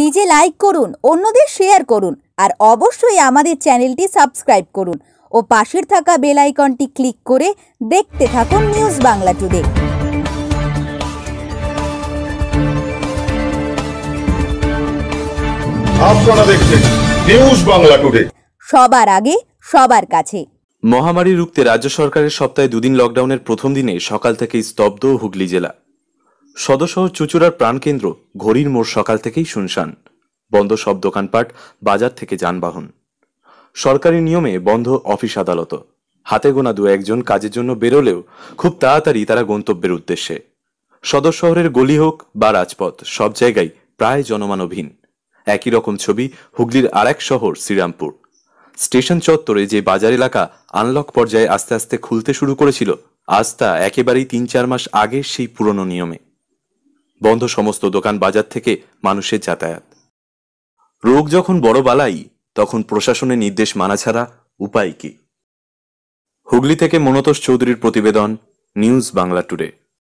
নিজে লাইক করুন অন্যদের শেয়ার করুন আর অবশ্যই আমাদের চ্যানেলটি সাবস্ক্রাইব করুন ও পাশের থাকা বেল আইকনটি ক্লিক করে দেখতে থাকুন নিউজ বাংলা টুডে সবার আগে সবার কাছে মহামারী রুখতে রাজ্য সরকারের সপ্তাহে দুদিন লকডাউনের প্রথম দিনে সকাল থেকেই স্তব্ধ হুগলি জেলা সদশহর চুচুড়ার প্রাণকেন্দ্র ঘড়ির মোড় সকাল থেকেই শুনশান বন্ধ সব দোকানপাট বাজার থেকে যানবাহন সরকারি নিয়মে বন্ধ অফিস আদালত হাতে গোনা দু একজন কাজের জন্য বেরোলেও খুব তাড়াতাড়ি তারা গন্তব্যের উদ্দেশ্যে সদর শহরের গলি হোক বা রাজপথ সব জায়গায় প্রায় জনমানবহীন একই রকম ছবি হুগলির আরেক শহর শ্রীরামপুর স্টেশন চত্বরে যে বাজার এলাকা আনলক পর্যায়ে আস্তে আস্তে খুলতে শুরু করেছিল আজ তা একেবারেই তিন চার মাস আগে সেই পুরনো নিয়মে বন্ধ সমস্ত দোকান বাজার থেকে মানুষের যাতায়াত রোগ যখন বড় বালাই তখন প্রশাসনের নির্দেশ মানা ছাড়া উপায় কি হুগলি থেকে মনোতোষ চৌধুরীর প্রতিবেদন নিউজ বাংলা টুডে